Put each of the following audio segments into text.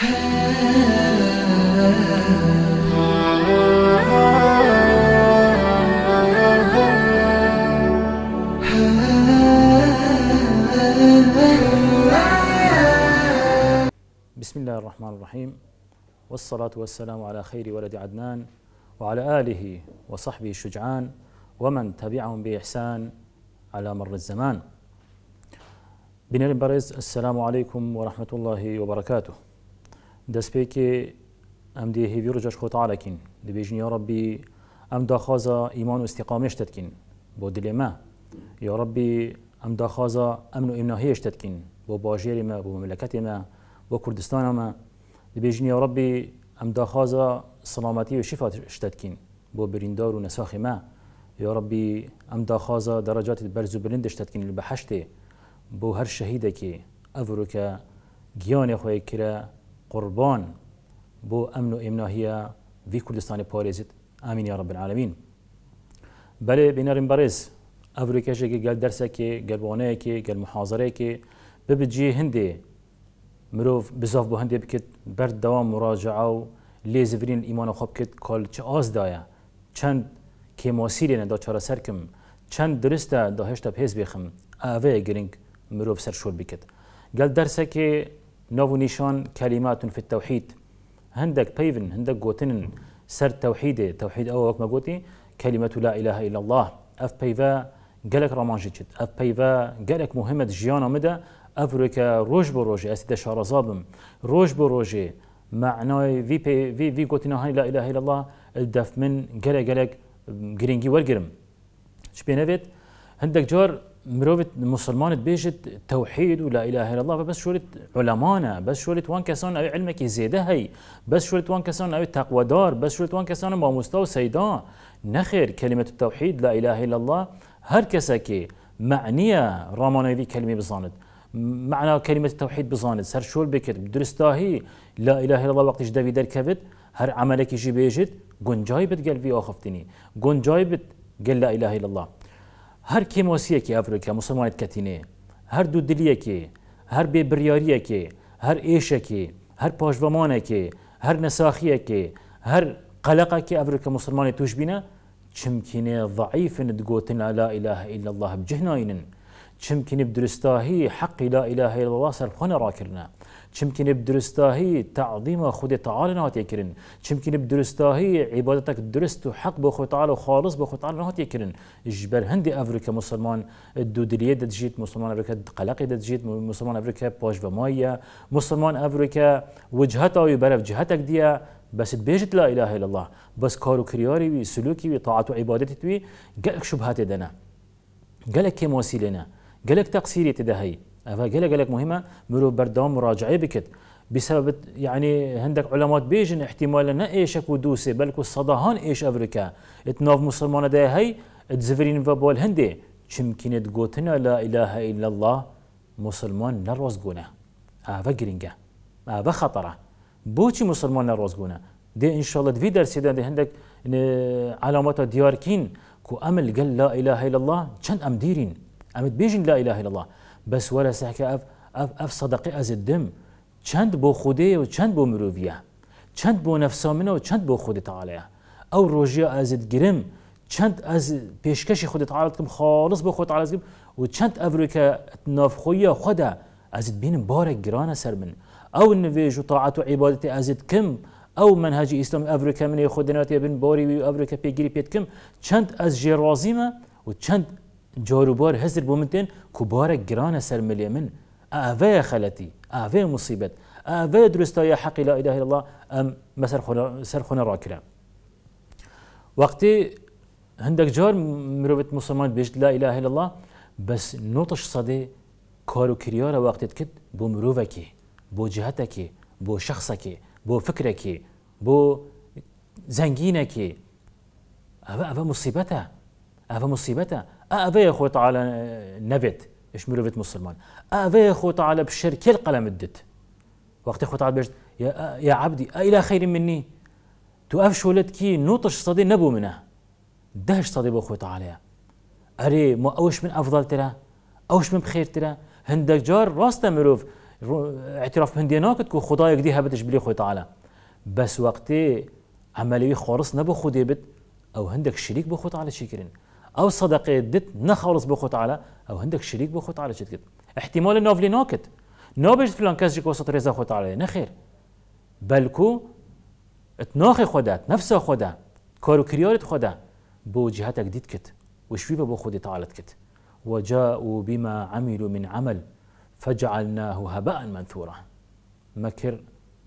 بسم الله الرحمن الرحيم والصلاة والسلام على خير ولد عدنان وعلى آله وصحبه الشجعان ومن تبعهم بإحسان على مر الزمان بنير بارز السلام عليكم ورحمة الله وبركاته به دەستپێکی ئەم دی کن ڕژەش خۆتاالەکەین یا ربی ام داخوازە ایمان و استقامش تد کن با دل ما یا ربی ام داخوازە امن و امناهیش تد کن با با باجیر ما مملکت ما با کردستان ما بۆ کوردستانەمە یا ربی ام داخوازە سلامتی و تد کن با بریندار و نساخ ما یا ربی ام داخوازە درجات برز و بلندش تد کن لە بەحشتێ بۆ هەر شەهیدەکی ئەڤروکە گیان خواهی کرا قربان بو امن و امنا هي في كردستان پارێزیت امين يا رب العالمين بله كي بەێ درسه كي ئەفریکەشێکی گەل كي گەلبوانەیەکی محاضره كي ببجي هەندێ مروف بزاف بو بۆ بكت برد دوام مراجعه و لێزڤرین ئیمانە خۆ بکرد کۆل چ ئازدایە چەند کێماسیرێنە دا چارە سەرکم چند درستە دا هشتا پێز بێخم ئاوەیە گرنگ مرۆڤ سەر شۆر بکرد درسه دەرسێکی نوفو نيشان كلمات في التوحيد هندك بيفن هندك قوتن سر توحيد توحيد أو ما قوتي كلمة لا إله إلا الله أف بيفا قالك رمانجي جد أف بيفا قالك مهمة جيانا مدى أفريكا روج بروج أسيدة شارزابم روج بروج معناي في بي في في قوتنا هاي لا إله إلا الله الدف من قالك قالك جرينجي والجرم شبينا بيت هندك جار مروف مسلمان بيجت توحيد ولا اله الا الله بس شولت علمانا بس شولت وان كسان او علمك يزيد هي بس شولت وان كسان او تقوى دار بس شولت وان كسان ما مستوى سيدا نخير كلمه التوحيد لا اله الا الله هر كسكي معنيه رامانوي كلمه بزاند معنى كلمة التوحيد بزاند سر شول بكر درستاهي لا إله إلا الله وقت دافي در كفت هر عملك يجي بيجت قنجاي بت قلبي آخفتني قنجاي جايبت قل لا إله إلا الله هەر کی ئەفریکا مسلمانیت بریاریه کی هر ایشه کی هر پاشوامانه کی هر نساخیه کی هر قلقه کی ئەفریکا مسلمانی توش بینە چمکینێ ضعیف ندگوتن لا إله إلا الله بجهناینن چمکنی بدرستاهی حق لا إله إلا الله را ڕاکردە چمکنه بدرستاهی تعظیم خود تعالی نهاتیه کرن چمکنه بدرستاهی عبادتک درست و حق به خود تعالی خالص به خود تعالی جبر هندی أفريكا مسلمان الدودلية دجيت مسلمان أفريكا قلقی دجيت مسلمان أفريكا پاش و مایه مسلمان افریقا وجهت او برف جهتک بس تبيجت لا اله الا الله بس كارو كرياري بي سلوكي وي طاعته وعبادتي بي قلق شبهات دنا قالك كيموسي لنا قالك تقصيري تدهي قال لك مهمه مرو بردام مراجعه بكت بسبب يعني هندك علماء بيجن احتمالا نه ايشك ودوسه بلكو صداهان ايش افريكا اتناف مسلمان ده اتزفرين تزفرين فبول هندي چمكن تقوتنا لا اله الا الله مسلمان قونا أفا جرينجا أفا خطره بوچي مسلمان قونا دي ان شاء الله في درس ده هندك علامات دياركين كو امل قال لا اله الا الله چن ام ديرين بيجن لا اله الا الله بس ولا سحك اف اف اف صدقي از الدم چند بو خودي و چند بو مروفيه چند بو نفسا منه و چند بو خودي تعالى او روجيا از الجرم چند از پیشکش خودي تعالى تكم خالص بو خود تعالى تكم و چند افريكا ناف خويا خدا از بين بارك جرانا سر من او النفيج و طاعت و عبادت از كم او منهج اسلام افريكا من خودنات بين باري و افريكا بيجري بيت كم چند از جرازيمه و چند جار بار هزر بومنتين كبار جران بار گران سر ملی من اوه خلتی اوه مصیبت اوه درستای حق لا اله الا الله ام مسر سر خنا راكرا کرا هندك جار مروبت مسلمان بيجد لا اله الا الله بس نوتش صدي كارو كريارا وقت تكت بو مروفكي بو جهتكي بو شخصكي بو فكركي بو زنجينكي أفا أفا مصيبته أفا مصيبته اوی خو تعالی نبت إيش بیت مسلمان اوی خو تعالى بشر كل قلم الدت وقت خو تعالى بشت يا عبدي الى خير مني تو ولد كي نوطش صدي نبو منه دهش صدي بو تعالى اري ما اوش من افضل ترى اوش من بخير ترى هندك جار راست مروف اعتراف هندي ناكت كو خدايك دي بتش بلي خو تعالى بس وقتي عملوی خالص نبو خودی او هندك شريك بو تعالى تعالی او صدقه دت نخلص بخو تعالى او عندك شريك بخو تعالى شتكت احتمال انه في نوكت بيش فلان كاس جيك وسط رزا خو تعالى نخير بلكو تناخي خدا نفسه خدا كارو كريارت خدا بو جهتك ديت كت وشويبه بو خودي تعالى كت وجاءوا بما عملوا من عمل فجعلناه هباء منثورا مكر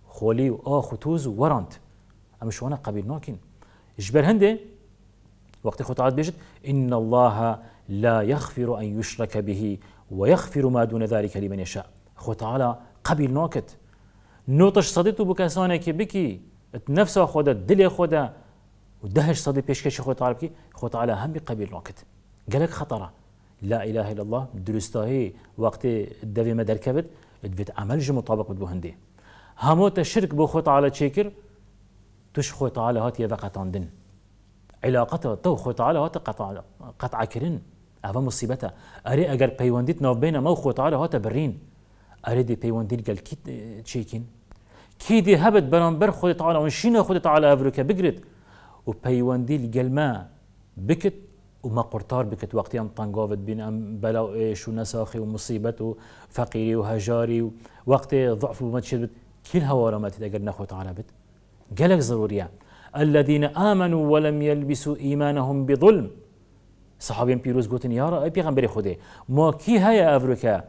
خولي واخو توز ورانت ام قبيل نوكين جبر هندي وقت خطعات بيجت إن الله لا يغفر أن يشرك به ويغفر ما دون ذلك لمن يشاء خۆ تعالا قبل نوكت نوتش سەدت و بكي بکی نفسە خۆدا دلێ ودهش و دهش سەدی خو خۆ بكي خۆ تعالا هەمی قبیل نوكت قالك خەتەرە لا إله إلا الله دروستایی وقتی دەوێمە دەرکەوت دوێت ئەمەلژ مطابق هندي هەندێ الشرك بو بۆ خۆ تشيكر تش توش على هاتي هاات یەدەقەتاندن علاقته تو هات قطع قطع علاقەتەوە تەو خۆتالەوەتە قەتعاکردن ئەە مصیبەتە ئەرێ ئەگەر پەیوەندیت ناوبێنە مەو خۆتالەوەتە برین ئەرێ دی پەیوەندیت گەلکیت چێکین کی دی هەبت بەرامبەر خۆت تاالەوە شینە خودت على ئەڤروکە بگرێت و پەیوەندی ما بکت وما قرطار بكت وقت يم طنقافت بين ام بلاو ايش ونساخي ومصيبه وفقيري وهجاري ووقت ضعف وما تشد كل هوارمات اگر نخوت على بت قالك ضروريه الذين آمنوا ولم يلبسوا إيمانهم بظلم صحابين بيروز پیروز يا رأي پیغمبر خوده ما كي هيا افریقا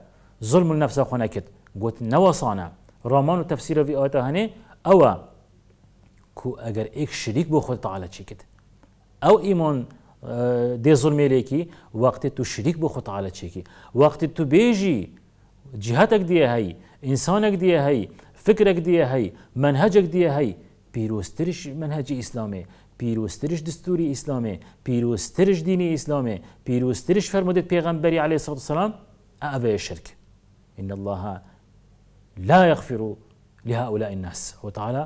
ظلم النفس خو نکد گوت نوصانا رامان تفسير في وی آیت او كو أجر ایک شريك بو خود تعالی چیکد او إيمان اه، دي ظلمي ليكي وقت تو شريك بو خط على تشيكي وقت تو بيجي جهتك دي هاي انسانك دي هاي فكرك دي هاي منهجك دي هاي پیروسترش منهج اسلامه پیروسترش دستوری اسلامه پیروسترش دین اسلامه پیروسترش فرموده پیغمبری علیه الصلاة والسلام اوه شرک ان الله لا يغفر لهؤلاء الناس وتعالى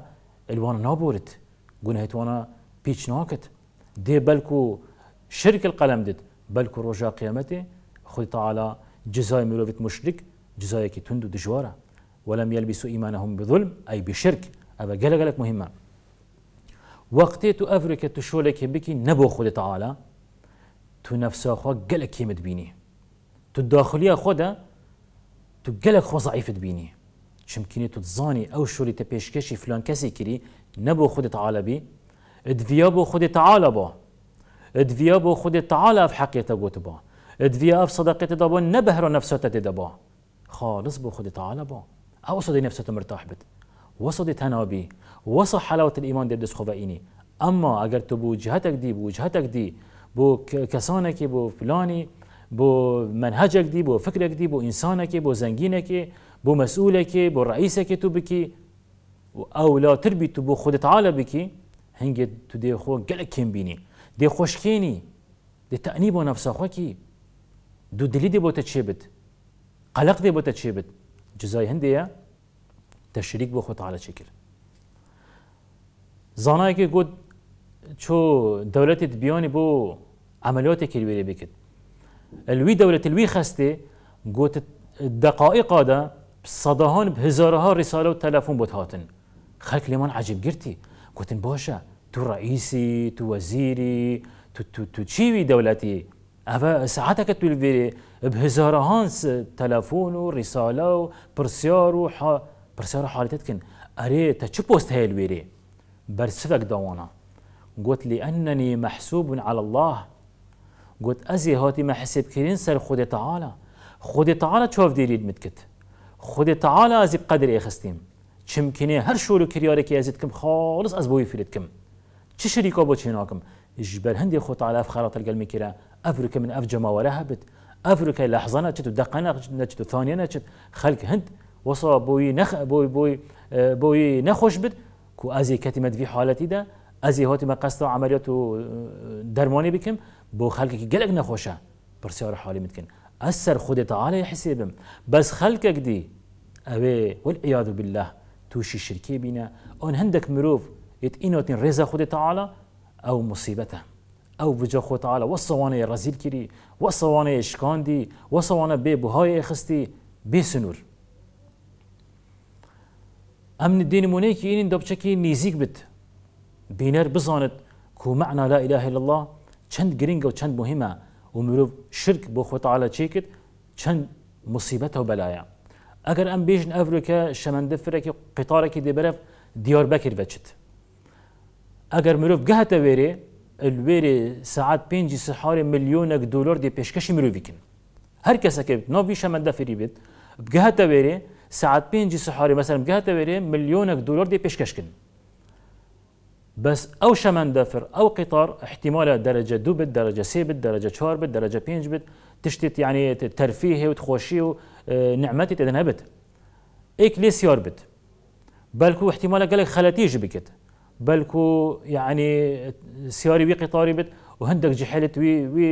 الوانا نابورت قنهت وانا بيتش ناكت دي بلكو شرك القلم دد بلكو رجع قيامته خذ تعالى جزاي ملوفت مشرك جزاي كي تندو دجوارة ولم يلبسوا إيمانهم بظلم أي بشرك ئەە گەلە گەلک وقت تو ئەفرکە تو شۆلێکی بکی نبو خودی تەعاالە تو نەفسەخوا گەلک کێمت بینی تو داخلیە خۆدا تو خو خۆزعیفت بینی چمکنی تو زانی او شوری تە پێشکەشی فلان نبو کردی نەبوو خودت عاالبی بو بۆ خودی با بۆ بو بۆ خودی تەعاالە حەقێتە گوت بۆ ئەدڤیا ئەف سەدەقێتە دەبوو نبهر نفسه تدبا خالص بو خودی تەعاالە با او سەدەی نفسه مرتاح بده وصد تنابي وصل حلاوة الإيمان در دس خواه اما اگر تو بو جهتك دي بو جهتك دي بو كسانك بو فلاني بو منهجك دي بو فكرك دي بو إنسانك بو زنگینکی بو مسؤولك بو رئيسك تو بكي او لا تربي تو بو خودت عالی بکی هنگی تو دي خو گلک كم بيني دي خوشکینی دی تأنیب و نفس خوكي دو دلی دي بو تچیبت قلق دي بو تچیبت جزای هندیه تشریک بخو تعالی چکر زانای که گود چو دولتت بیانی بو عملیات کلیوری بکد الوی دولت الوی خسته گود دقائق دا صداهان بهزارها رساله و تلفون بوت هاتن خلق لیمان عجب گرتی گوتن باشه تو رئیسی تو وزیری تو تو تو چیوی دولتی اوه ساعتك تو به هزارهان تلفون و رساله و پرسیار و پرسیارە حالەتتکن اري تە چ پۆست هەیە لێرێ بەرسفك داوانا قلت لي أنني محسوب على الله قلت أزي هاتي ما حسب كرين سر خودي تعالى خودي تعالى شوف ديريد متكت خودي تعالى أزي بقدر إخستيم چمكني هر شورو يا يزيدكم خالص بوي فيلتكم چه شريكا بو چيناكم جبر هندي خو على اف خيرات القلم كرا أفرك من أف ولا هبت أفرك لحظة نجد دقنا نجد ثانية نجد خلق هند وەسا بۆی نەخ بوي بوي آه، بۆی نەخۆش بت کو ئازی کەتیمەت وی حالەتیدا ئەزی هاتیمە قەستەوە ئەمەریات و آه، دەرمانی بکەم بۆ خەلکێکی گەلک نەخۆشە پرسیارە حالی متکن ئەس سەر خودێت عالی حسێ بم بەس خەلکێک دی ئەوێ والعیاد بالله توشی شرکێ بینە ئەوەن هەندێک مرۆڤ ئینۆتین ڕێزە خودێت تعاالە ئەو او ئەو بجە خۆتەعاالە وەسەوانەیە ڕزیل کردی وەسەوانەیە شکاندی وصوانه بێ بهای خستی بێ سنوور ئەم دینمونەیەکی ئینین دەبچەکی نزیک بت بینەر بزانت کو معنا لا إله إلا الله چەند گرنگە و چەند مهمە و مرۆڤ شرک بۆ خۆتەعاالە چێکت چەند مصیبەتە و بەلایە ئەگەر ئەم بێژن ئەفرەکە شەمەندە فرێکی قیتارێکی دەبەرف دیار بەکرد بەچت ئەگەر مرۆڤ گەهتە وێرێ الوێرێ سعات پێنج سحارێ ملیۆنێک دولار دی پێشکەشی مرۆڤکن هەر کەسەکە ناوی شەمەندە فری بێت گەهتە وێرێ ساعت پێنجی مثلا مەسەرم گاتەوێرێ ملیۆنێک دلار دی پێشکەشکن بس او شەمەند دافر او قطار احتمال درجة دوو بت دەرەجە درجه بت درجة چوار بت دەرەجە پێنج بت تشتێت یعنی تەرفی هێوت خۆشی و نعمەتی تێدە نەبت ئیک لێ بلكو احتمال قال لك گەلێک خەلەتیش بکت بەلکو یعنی وي وی بت وهندك جحلت وي وي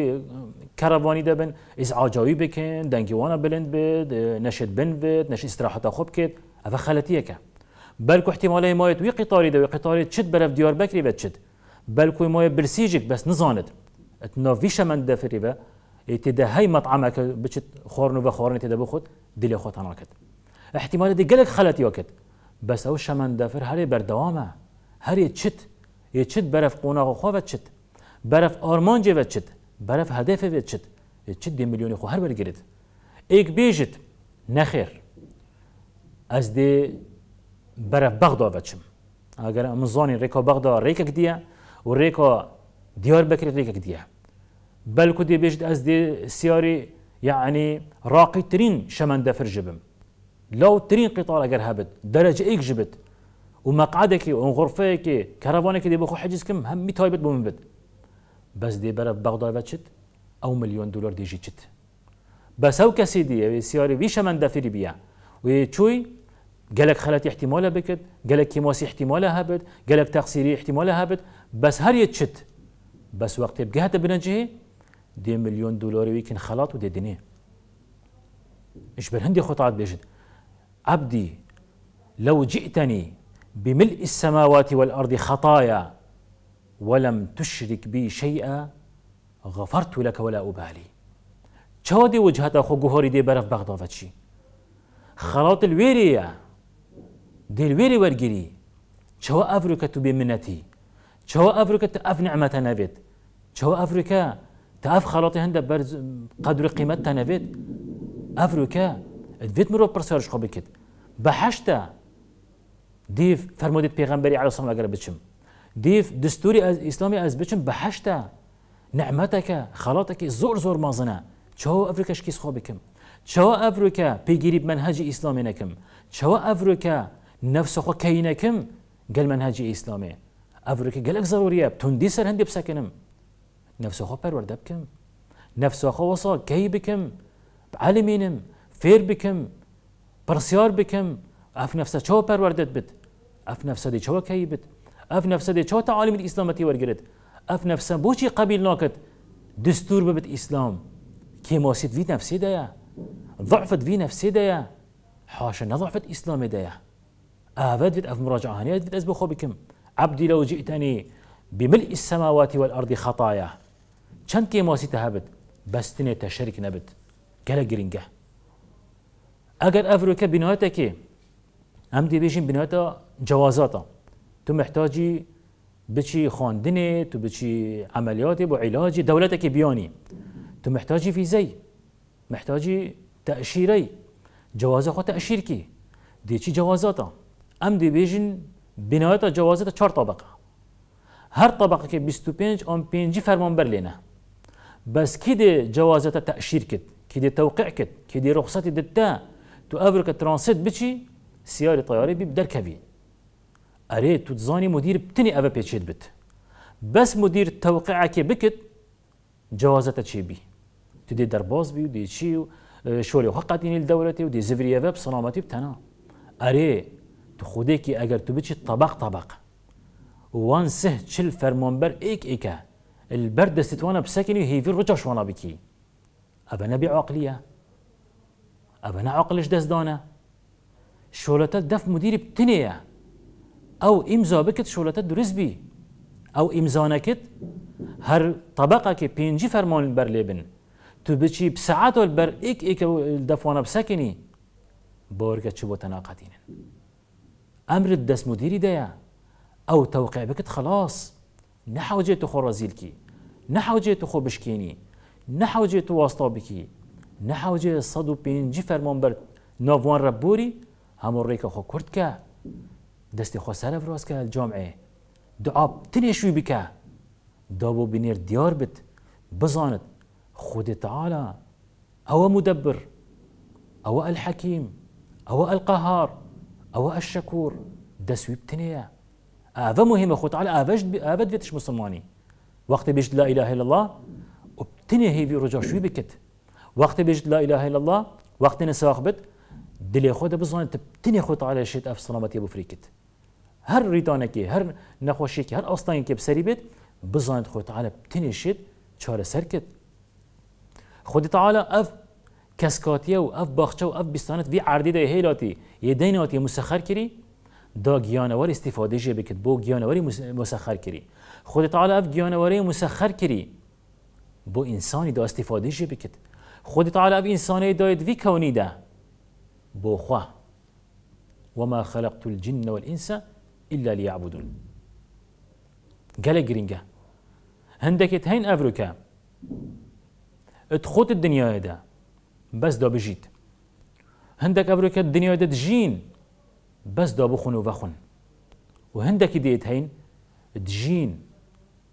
کاروانی دبن از عاجایی بکن دنگیوانا بلند بد نشد بن بد نش استراحت خوب کد اوه خلطیه که بلکو احتمالی مایت وی قطاری ده وی قطاری چد برف دیار بکری بد چد بلکو مای برسیجک بس نزاند ات نویش من دفری و ده های مطعم که بچت خورن و خورن ده بخود دلی خود تنها هناکت احتمالی دي قالك خلت يوكت بس او شمن دافر دوامه هری هري یه يتشت برف قوناغ خوفت تشت برف ارمان جي تشت برف هدف بيت شد چت دی مليون خو هر برگرید ایک بیجت نخیر از دی برف بغدا بچم اگر امزانی ریکا بغدا ریکک دیا و ریکا دیار بکر ریکک دیا بلکو دی بیجت از دی سیاری يعني راقي ترين شمن دفر جبم لو ترين قطار اگر هبت درجة ايك جبت ومقعدك وغرفك كرفانك دي بخو حجز كم هم بومن بد بس دي برف بغداد وچت او مليون دولار دي جيت بس او كسي دي سياري ويش من دفري بيا ويتشوي قالك خلات احتمالها بكت قالك كيماسي احتمالها هبت قالك تقصيري احتمالها هبت بس هر يتشت بس وقت بجهت بنجهي دي مليون دولار ويكن خلاط ودي دنيه ايش بالهندي خطعت بيجد عبدي لو جئتني بملء السماوات والارض خطايا ولم تشرك بي شيئا غفرت لك ولا أبالي چەوە دێ اخو خۆ گوهۆری دێ بەرەف بەغداڤە الويري يا دي الويري وەرگری چەوە ئەفرکە تو بێ منەتی چەوە ئەفرکە ئەف نعمەتە نەبێت چەوە ئەفرکە تا ئەف خەڵاتی هەندە قەدر قیمەتتە نەبێت ئەفرکە ئەدێت مرۆ پرسەرش خۆ بحشتا بەهشتا دیف فەرمودیت على على سەمەگەر بچم ديف دستوري از اسلامي از بچم بحشتا نعمتك خلاطك زور زور مازنا شو افريكا شكيس خو بكم شو افريكا بيجيري منهج اسلامي نكم شو افريكا نفس خو كينكم قال منهج اسلامي افريكا قالك ضروريه تندي سر هندي بسكنم نفس خو پرورده بكم نفس خو وصا كي بكم علمينم فير بكم برسيار بكم اف نفسه چو پروردت بت اف نفسه دي چو كي بت اف نفسه ده چه تعالیم اسلامتی ورگرد اف نفسه بوچی قبیل ناکد دستور ببت اسلام که ماسید وی نفسی ده ضعفت وی نفسی ده حاشا نضعفت اسلام ده آفت بت اف مراجعه هنیت از بخو بکم عبدي لو جئتني بملء السماوات والأرض خطايا چند كي هابت بس تني تشرك نبت قال جرينجا اگر افريكا بنواتك هم دي بيجين بنواتا جوازاتا تو محتاجی بچی خواندنی تو بچی عملیاتی با دولت دولتك بیانی تو محتاجی فیزی محتاجی تأشیری جواز خود تأشیر کی چی جوازاتا ام دی بیجن بنایتا جوازاتا چار طبقه هر طبقه که 25 آن فرمان بر لینه بس تأشیر کد کی دی توقع کد کی دی رخصتي دتا تو افريكا بچی بشي سيارة طيارة در کبید ئەرێ تو دزانی مدیر بتنی ئەوە پێچێت بت بس مدیر تەوقعکێ بکت جوازەتە چێبی تو دێ دەرباز بی و دێچی و اه، شۆری حقاتینی دەورەتی و دێ زڤریەوە سەلامەتی بتنا ئەرێ تو خودێکی ئەگەر تو بچیت طبق طبق وان سه چل فەرمانبەر ئیک ئیکە البەر دەستتوانە بسەکنی و هیڤر ڕچە شوانە بکی ئەبە نەبی عقلە ئەبە نە عقلش دەستدانە شۆلەتە دەف مدیری بتنەیە او ئیمزا بکت شولەتە دروست بی ئەو ئیمزانەکت هر طبقه پێنجی فەرمان فرمان بر بن تو بچی بسعات بەر اك اك دەفۆنە بسەکنی بۆرگە چ بۆ امر ئەمرت مديري دەیە او توقع بکت خلاص نەحوجێت و خۆ ڕزیلکی نەحوجێت و خۆ بشکێنی نەحوجێت و واستا بکی نەحوجێ 150 فەرمان بەر نۆڤوان ڕەبووری هەموو خو خۆ کورتکە دەستی خۆسەرە فرۆستکە جۆمعێ دوعاب تنێ شووی بکە دا بۆ بینێر دیار بت بزانت خودی تعاە ئەوە مدەبر ئەوە ئەلحەکیم ئەوە ئەلقەهار ئەوە ئەشەکوور دەسوی بتنەیە ئاە مهمە خود تعالی ئاش ئاەت بێتش مسلمانی وقتی بێژ لا إله إلا الله هیوی رجا شوی بکت وقتی بێژ لا إله إلا الله وقتی نەساخ بت دلی خود دە بزانێت تنێ خۆ تعاالە شێت ئەف سلامەتی بفریکت هەر ڕیدانەکی هەر نەخۆشیێکی هەر ئەستانێکی بسەری بێت بزانێت خۆی تعاە تنیشێت چارەسەر کرد خود تعاە أف کەسکاتیە و أف باخچه و ئەف بیستانت وی عردیدا هێلاتی یدەیناتی مسخر کردی دا گیانوار استفاده جه بکرد بو گیانواری مسخر کری خود تعالی اف گیانواری مسخر کری بو انسانی دا استفاده جه بکرد خود تعالی اف انسانی داید وی کونی دا بو خواه وما خلقت الجن والإنس إلا ليعبدون قال جرينجا هندك تهين أفريكا تخوت الدنيا دا بس دا بجيت هندك أفريكا الدنيا دا تجين بس دا بخن وفخون وهندك ديت هين تجين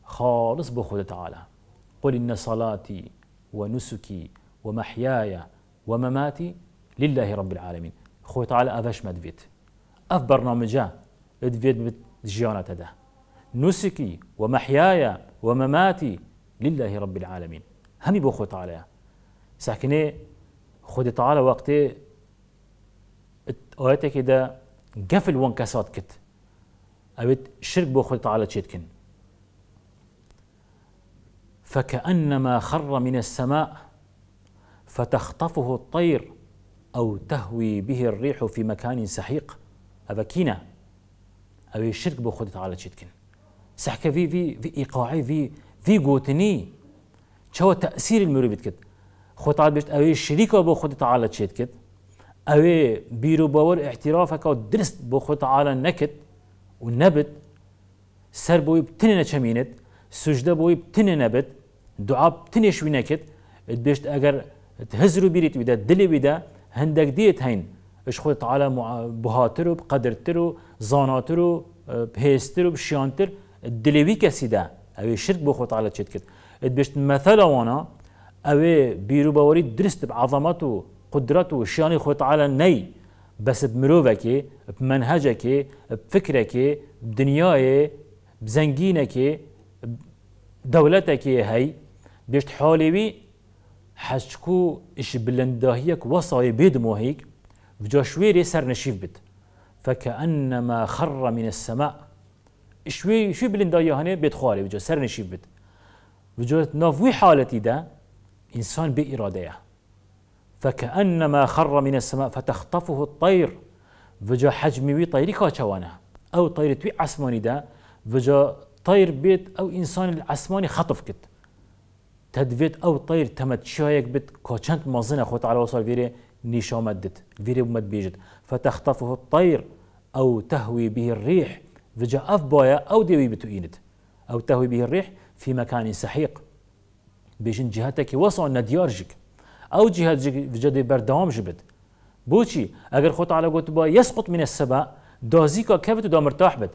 خالص بخود تعالى قل إن صلاتي ونسكي ومحياي ومماتي لله رب العالمين خو تعالى أفش مدفيت أف برنامجه ادفيد جيانة تدا نسكي ومحياي ومماتي لله رب العالمين همي بو تعالى ساكنه خود تعالى وقت آياته كده قفل وانكسات كت أبيت شرك بو تعالى تشيتكن فكأنما خر من السماء فتخطفه الطير أو تهوي به الريح في مكان سحيق أبكينا أو الشرك بخود تعالى شتكن سحكة في في في إيقاعي في في قوتني شو تأثير المرور بتكت خو تعالى بيشت أو الشريك بخود تعالى شتكت أو بيرو بور اعترافك أو درس بخود تعالى نكت ونبت سر بوي بتنين شمينت سجدة بوي بتنين نبت دعاء بتنين شوي نكت بيشت أجر تهزرو بيريت ويدا دلي ويدا هندك ديت هين اش خو تعالى بهاتر و قدرتر و زاناتر و اه، بهستر و بشیانتر دلوی کسی ده اوی شرک بو خو تعالی مثلا وانا او بيرو باوری درست بعظمته و قدرت و تعالى ناي بس بمروفك بمنهجك بفكرك بدنياي بزنجينك بدولتك هي بيشت حالي حشكو اش بلندهيك وصاي بيد موهيك جۆشوێری نشيف نەشیف فكأنما خر من السماء شوي شوي شوێ يهاني بيت خوالي بجو سر نشيف بد بجو نفوي حالتي دا إنسان بإرادة فكأنما خر من السماء فتخطفه الطير بجو حجمي وي طيري كاچوانا او طير توي عسماني دا بجو طير بيت او انسان العسماني خطف كت تدفيت او طير تمت شايك بيت كاچنت مزنة خوت على وصل فيري نيشا مدت فيريب مد بيجت فتخطفه الطير أو تهوي به الريح فجاء أف بويا أو ديوي بتوينت أو تهوي به الريح في مكان سحيق بيجن جهتك وصعنا ديارجك أو جهة جدي بردام جبد بوشي أجر خط على قوتبا يسقط من السماء دوزيكا كيف تدو مرتاح بد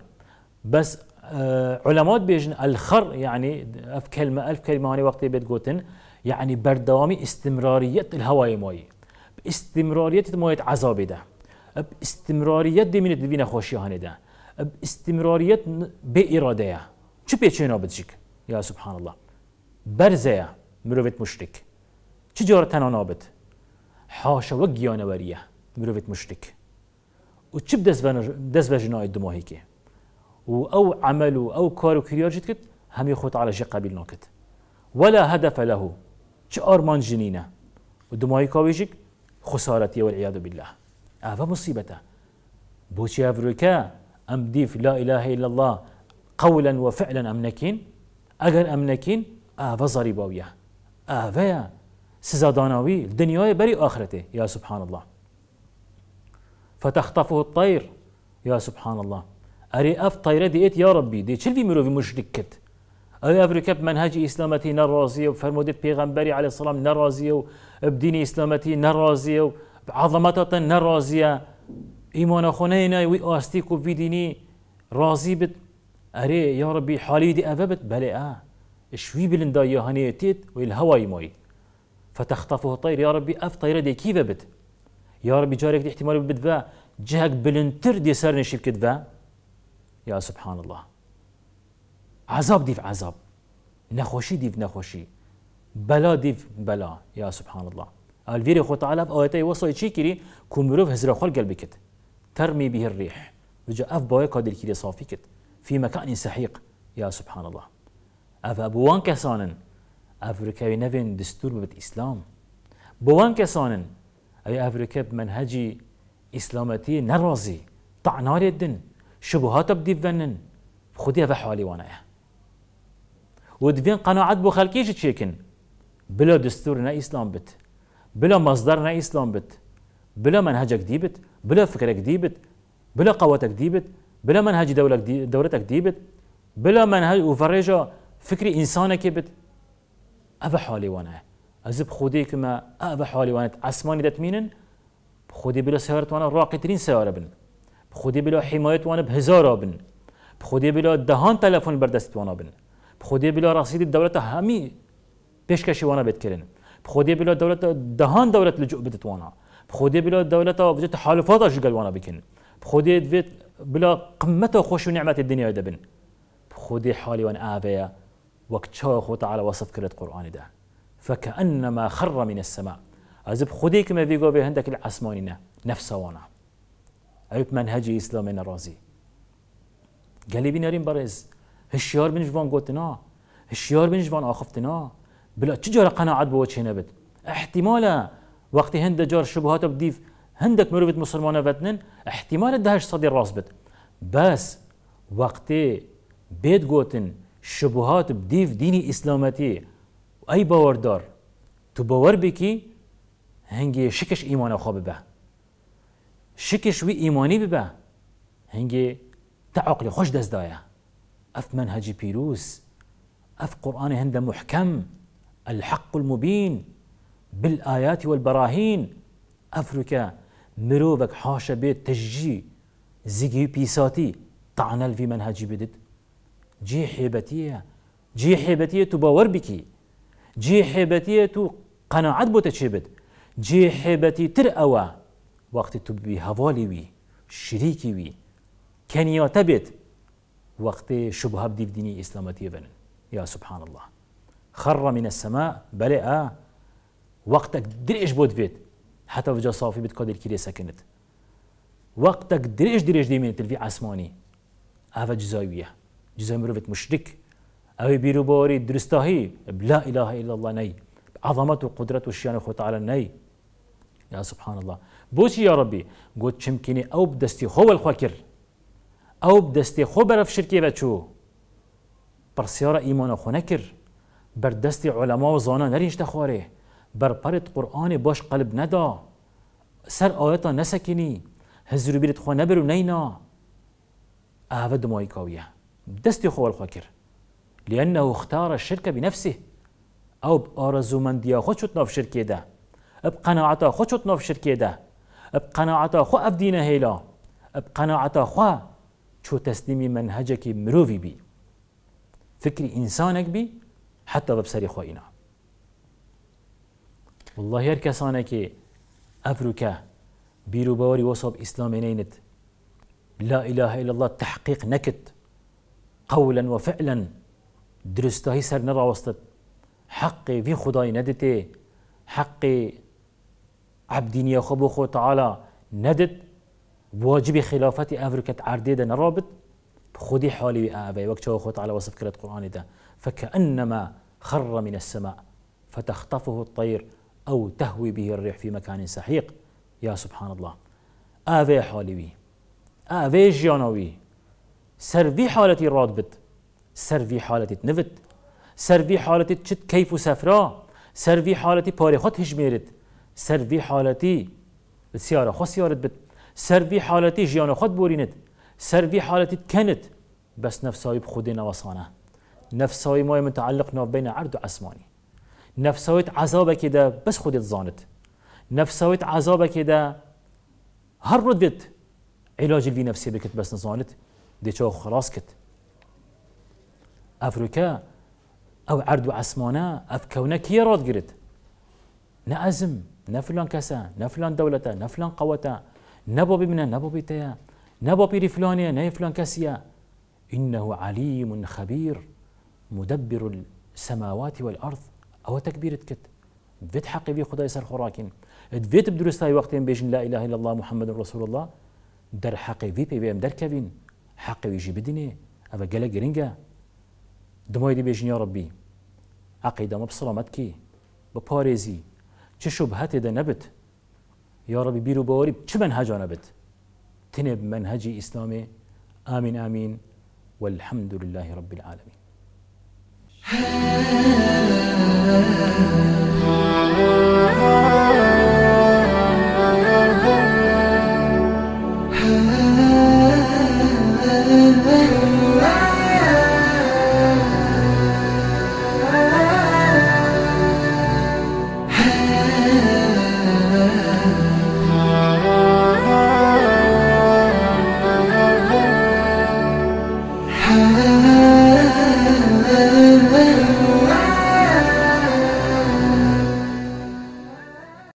بس آه علماء بيجن الخر يعني ألف كلمة ألف كلمة هاني وقتي بيت قوتن يعني بردوامي استمرارية الهواء ماي استمراریت مایت عذاب ده دی مینت من خوشی هانه ده باستمرارية چو پیچه اینا بدشک یا سبحان الله برزه مروت مشرک چی جار تنها نابد حاشا و وریه مروت مشرک و چی دست به جنای دماهی که و او عمل و او کار و کریار جد کد همی خود علا جی قبیل نکد ولا هدف له چه آرمان جنینه و دماهی کاویجیک خسارتي والعياذ بالله هذا مصیبەتە بوشي أفريكا أم ديف لا إله إلا الله قولا وفعلا أم نكين ئەگەر أم نكين هذا ضريبة ويا هذا سزاداناوی الدنيا بري آخرته يا سبحان الله فتخطفه الطير يا سبحان الله أري أف طيرة ديت يا ربي دي چلوی مرۆڤ مشركت ئەوری کەپ منهجی ئیسلامەتی نەڕازیە و فەرمودی پێغمبەری عليه سلام نەڕازیە و بدینی ئیسلامەتی نەڕازیە و عظەمەتە نەڕازیە ئیمۆنەخۆنەی نای وی ئاستیک و ویدینی ڕازی بت ئەرێ یاڕبی حالیدی ئەڤە بت بەلێ ئا آه، شوی بلندا یهانەتێت و فتخطفه طير يا ربي أف ئەف دي دێکیڤە بت یاڕبی احتمال احتیممالی جهك بلنتر دي سرني نشیب کردە يا سبحان الله عذاب ديف عذاب نخوشي ديف نخوشي بلا ديف بلا يا سبحان الله الفيري خو تعالى في آياتي وصل چی کری کمروف هزرا خول قلبي كت ترمي به الريح وجا اف باي قادر كيري صافي كت في مكان سحيق يا سبحان الله اف ابوان كسانن افريكا نفين دستور بيت اسلام بوان كسانن اي افريكا بمنهجي اسلامتي نرازي طعنار الدن شبهات بديفنن خديها في حالي وانا ودفين قناعات بو خلقيش تشيكن بلا دستورنا إسلام بت بلا مصدرنا إسلام بت بلا منهجك ديبت بلا فكرك ديبت بلا قوتك ديبت بلا منهج دولك دي دولتك ديبت بلا منهج وفرجة فكري إنسانك بت أبا حالي وانا أزب خودي كما أبا حالي وانا عسماني دتمينن بخودي بلا سيارة وانا راقترين سيارة بن بخودي بلا حماية وانا بهزارة بن بخودي بلا دهان تلفون بردست وانا بن خودی بلا رصید دولت همی پیشکشی وانا بد کرن خودی بلا دولت دهان دولت لجوء بدت وانا خودی بلا دولت و بجت حالفات اجگل وانا بکن خودی دوید بلا قمت و خوش و نعمت الدنیا دبن خودی حالی وان آبیا وقت شاء خو تعالى وصف كرة قرآن ده فكأنما خر من السماء أزب خديك ما فيقو به عندك العسمانينا نفسه وانا أيب منهجي إسلامنا رازي قال لي بنارين برز هشيار بنش فان قوتنا هشيار بنش فان اخفتنا بلا تجار قناعات بوجه نبت احتمالا وقت هند جار شبهات بديف هندك مروفت مسلمان فتنن احتمال دهش صدر راس بت بس وقت بيت قوتن شبهات بديف ديني اسلامتي اي دار تو باور بكي هنگی شكش ايمان خواب به شكش وي ايماني ببه هنگی تعقل خوش دست دایه أف منهج بيروس أف قرآن هند محكم الحق المبين بالآيات والبراهين أفريكا مروفك حاشا بيت تجي زيجي بيساتي طعنا في منهج بدد جي حيبتية جي حيبتية تباور بكي جي حيبتية تو قناعت بو تشيبت جي حيبتي ترأوا وقت تبي هفالي وي شريكي وي كنيا تبت وقت شبهة بدي ديني إسلامتي بنن يا سبحان الله خر من السماء بلا وقتك دريش بود فيت حتى وجا صافي بتقاد الكيري سكنت وقتك دريش دريش ديمين تلفي عسماني هذا جزاوية جزاوية مروفت مشرك أو بيرو بوري درستاهي لا إله إلا الله ني عظمة وقدرة وشيان خو تعالى ني يا سبحان الله بوشي يا ربي قلت شمكني أو بدستي هو الخاكر او ئەو خو برف بەرەف بچو بەچوو پرسیارە ئیمانە خۆ بر دست عەما و زانە نەریشتە خۆرێ بەرپەرت قورآانی بۆش قەلب نەدا سەر ئاەتە نەسەکینی هەزر بیرت خۆ نەبر و نەینا ئاوە دمای کاویە دەستی خواه خۆ کرد لأنه اختار الشرك بنفسه أو بأرزو من ديا شد ناف شركي ده اب قناعتا خود شد ناف شركي ده اب بقناعتا خو أفدينا هيلا قناعتا خو چو تسلیمی منهجك مرووی بی فکری انسانک بی حتی بسری خو والله هر کسانه که بيرو بیرو وصب اسلام نیند لا اله الا الله تحقیق نکت قولا وفعلا درستهی سر نرا وسطت في وی ندتي ندته عبدين يا خبو خو تعالى ندت واجب خلافات أفريقيا عرديدا رابط خودي خذي حالي أبي وقت شو على وصف كرة قرآن ده فكأنما خر من السماء فتخطفه الطير أو تهوي به الريح في مكان سحيق يا سبحان الله حالي وي آبي جيانوي سروي حالتي رادبت سروي حالتي تنفت سروي حالتي تشت كيف سفرا سروي حالتي باري خط هجميرت سروي حالتي سيارة خو سيارت بت سر في حالتي جيانا خد بورينت سر في حالتي كنت بس نفساوي بخودنا وصانا نفساوي ما متعلق نوف بين عرض وعسماني نفساوي عذابه كده بس خودت زانت نفساوي عذابه كده هر ردت علاج اللي نفسي بكت بس نزانت دي شو خلاص كت افريكا او عرض وعسمانه اف كونك هي راد قرت نأزم نفلان كسا نفلان دولته نفلان قوتا نبو بمنا نبو بيتا نبو بيري فلانيا ني فلان كاسيا إنه عليم خبير مدبر السماوات والأرض أو تكبير كت دفيت حقي في خداي سر خوراكين دفيت بدروس تاي وقتين بيجن لا إله إلا الله محمد رسول الله در حقي في بي ام در حقي يجي بدني أبا قلا قرنقا دموي دي بيجن يا ربي عقيدة مبصرة متكي بباريزي شو هاتي ده نبت يا ربي بيرو بوري شو منهج أنا بد تنب منهجي إسلامي آمين آمين والحمد لله رب العالمين